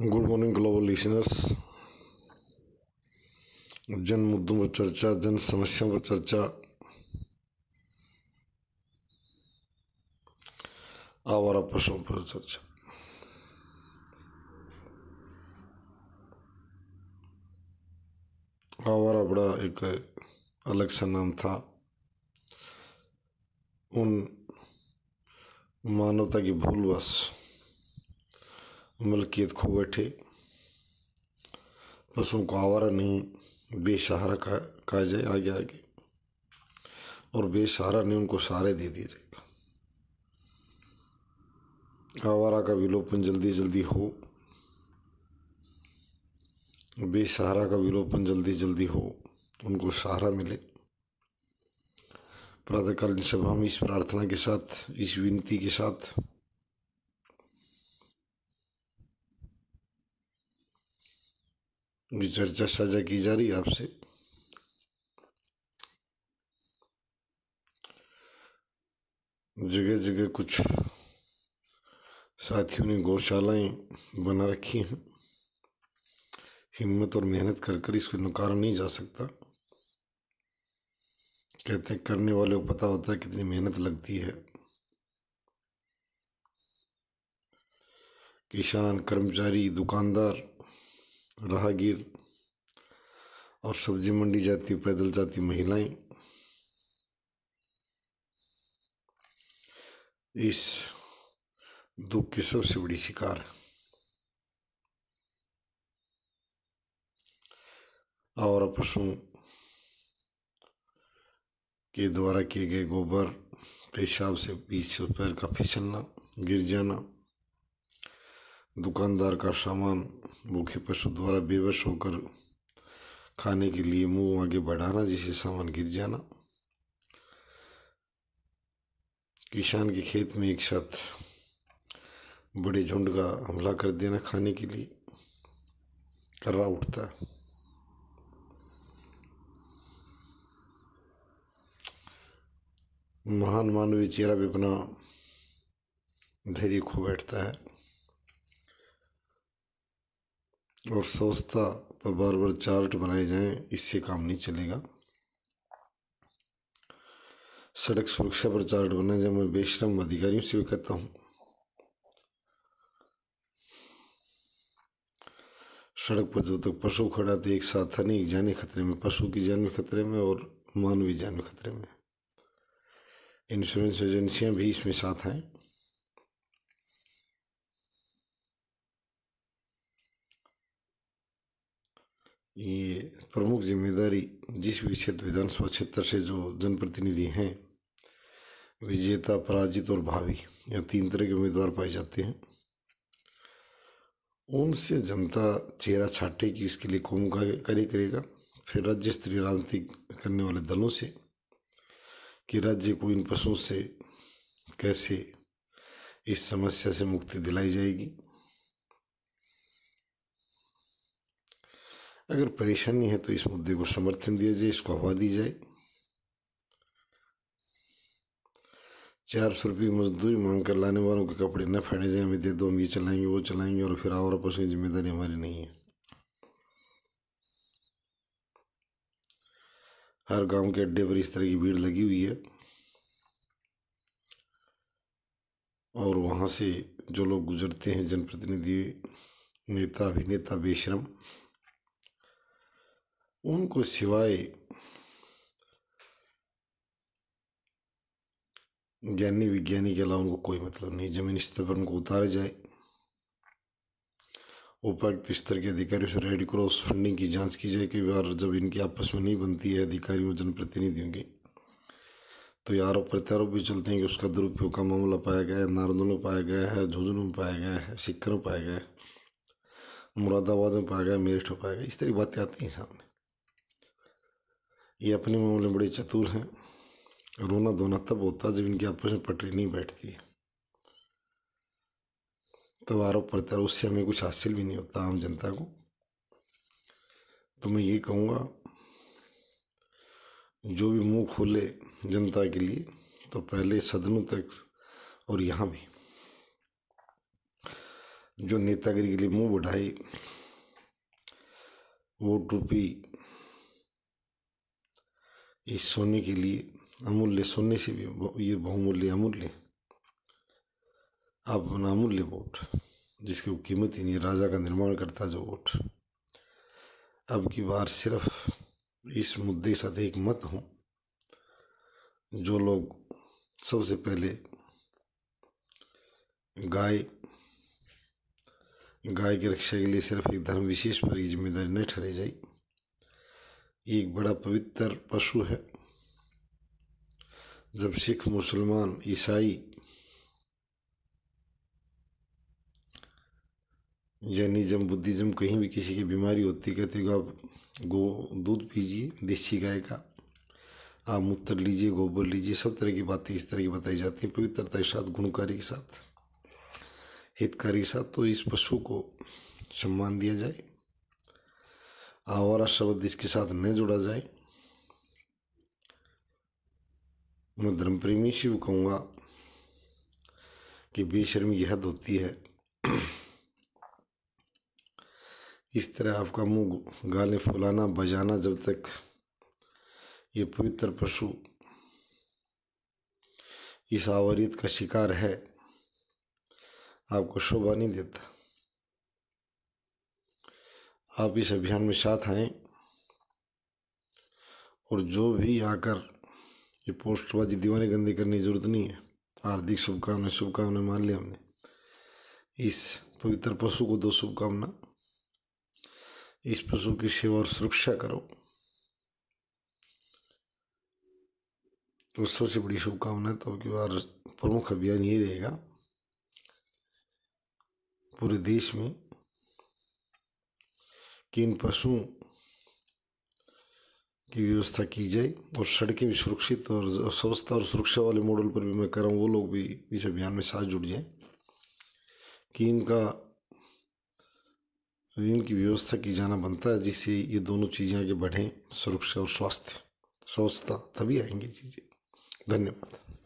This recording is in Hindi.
गुड मॉर्निंग ग्लोबल लिसनर्स जन मुद्दों पर चर्चा जन समस्याओं पर चर्चा आवारा पशुओं पर चर्चा आवारा बड़ा एक अलग सा नाम था उन मानवता की भूलवश मलकियत खो बैठे पशुओं को आवारा नहीं बेसहारा का कहा जाए आगे आगे और बेसहारा नहीं उनको सहारे दे दिया जाएगा आवारा का विलोपन जल्दी जल्दी हो बेसहारा का विलोपन जल्दी जल्दी हो उनको सहारा मिले प्रातःकालीन सभा में इस प्रार्थना के साथ इस विनती के साथ चर्चा साझा की जा रही है आपसे जगह जगह कुछ साथियों ने गौशालाएं बना रखी हैं हिम्मत और मेहनत कर कर इसको नकारा नहीं जा सकता कहते हैं करने वाले को पता होता है कितनी मेहनत लगती है किसान कर्मचारी दुकानदार राहगीर और सब्जी मंडी जाती पैदल जाती महिलाएं इस दुख की सबसे बड़ी शिकार है और पशुओं के द्वारा किए गए गोबर पेशाब से बीच पैर का फिसलना गिर जाना दुकानदार का सामान भूखे पशु द्वारा बेबस होकर खाने के लिए मुंह आगे बढ़ाना जिससे सामान गिर जाना किसान के खेत में एक साथ बड़े झुंड का हमला कर देना खाने के लिए कर्रा उठता है महान मानवीय चेहरा भी अपना धैर्य खो बैठता है और स्वच्छता पर बार बार चार्ट बनाए जाएं इससे काम नहीं चलेगा सड़क सुरक्षा पर चार्ट बनाए जाए मैं बेश्रम अधिकारियों से भी कहता हूँ सड़क पर जब तक पशु खड़ा तो एक साथ नहीं एक जाने खतरे में पशु की जान भी खतरे में और मानवीय जान भी खतरे में इंश्योरेंस एजेंसियां भी इसमें साथ हैं ये प्रमुख जिम्मेदारी जिस भी क्षेत्र विधानसभा क्षेत्र से जो जनप्रतिनिधि हैं विजेता पराजित और भावी या तीन तरह के उम्मीदवार पाए जाते हैं उनसे जनता चेहरा छाटे कि इसके लिए कौन का कार्य करेगा फिर राज्य स्तरीय राजनीति करने वाले दलों से कि राज्य को इन पशुओं से कैसे इस समस्या से मुक्ति दिलाई जाएगी अगर परेशानी है तो इस मुद्दे को समर्थन दिया जाए इसको हवा दी जाए चार सौ रुपये मजदूरी मांग कर लाने वालों के कपड़े न फेंडे जाए हमें दे दो हम ये चलाएंगे वो चलाएंगे और फिर और आपस की जिम्मेदारी हमारी नहीं है हर गांव के अड्डे पर इस तरह की भीड़ लगी हुई है और वहां से जो लोग गुजरते हैं जनप्रतिनिधि नेता अभिनेता बेशरम उनको सिवाय ज्ञानी विज्ञानी के अलावा उनको कोई मतलब नहीं जमीन स्तर पर उनको उतारा जाए उपायुक्त स्तर के अधिकारियों से रेड क्रॉस फंडिंग की जांच की जाए कई बार जब इनकी आपस में नहीं बनती है अधिकारी और जनप्रतिनिधियों की तो ये आरोप प्रत्यारोप भी चलते हैं कि उसका दुरुपयोग का मामला पाया गया है नारदों में पाया गया है झुंझुनू में पाया गया है सिक्कर में पाया गया है मुरादाबाद में पाया गया मेरठ में पाया गया इस तरह की बातें आती हैं सामने ये अपने मामले में बड़े चतुर हैं रोना धोना तब होता है जब इनकी आपस में पटरी नहीं बैठती है तब आरोप पड़ता है उससे हमें कुछ हासिल भी नहीं होता आम जनता को तो मैं ये कहूँगा जो भी मुंह खोले जनता के लिए तो पहले सदनों तक और यहाँ भी जो नेतागिरी के लिए मुंह बढ़ाए वोट रूपी इस सोने के लिए अमूल्य सोने से भी ये बहुमूल्य अमूल्य आप अपना अमूल्य वोट जिसकी वो कीमत ही नहीं राजा का निर्माण करता जो वोट अब की बार सिर्फ इस मुद्दे के साथ एक मत हूँ जो लोग सबसे पहले गाय गाय की रक्षा के लिए सिर्फ एक धर्म विशेष पर ही जिम्मेदारी नहीं ठहरी जाए एक बड़ा पवित्र पशु है जब सिख मुसलमान ईसाई जैनिज्म बुद्धिज्म कहीं भी किसी की बीमारी होती कहते हो आप गो दूध पीजिए देसी गाय का आप मूत्र लीजिए गोबर लीजिए सब तरह की बातें इस तरह की बताई जाती हैं पवित्रता के साथ गुणकारी के साथ हितकारी के साथ तो इस पशु को सम्मान दिया जाए आवारा शब्द इसके साथ न जोड़ा जाए मैं धर्म प्रेमी शिव कहूँगा कि बेशर्मी यह हद होती है इस तरह आपका मुंह गाले फुलाना बजाना जब तक ये पवित्र पशु इस आवरित का शिकार है आपको शोभा नहीं देता आप इस अभियान में साथ आएँ और जो भी आकर ये पोस्टबाजी दीवाने गंदी करने की जरूरत नहीं है हार्दिक शुभकामनाएं शुभकामनाएं मान लिया हमने इस पवित्र पशु को दो शुभकामना इस पशु की सेवा और सुरक्षा करो तो सबसे बड़ी शुभकामना तो कि और प्रमुख अभियान ये रहेगा पूरे देश में कि इन पशुओं की व्यवस्था की जाए और सड़कें भी सुरक्षित और स्वस्थ और सुरक्षा वाले मॉडल पर भी मैं कह रहा हूँ वो लोग भी इस अभियान में साथ जुड़ जाएं कि इनका इनकी व्यवस्था की जाना बनता है जिससे ये दोनों चीज़ें आगे बढ़ें सुरक्षा और स्वास्थ्य स्वस्थता तभी आएंगी चीज़ें धन्यवाद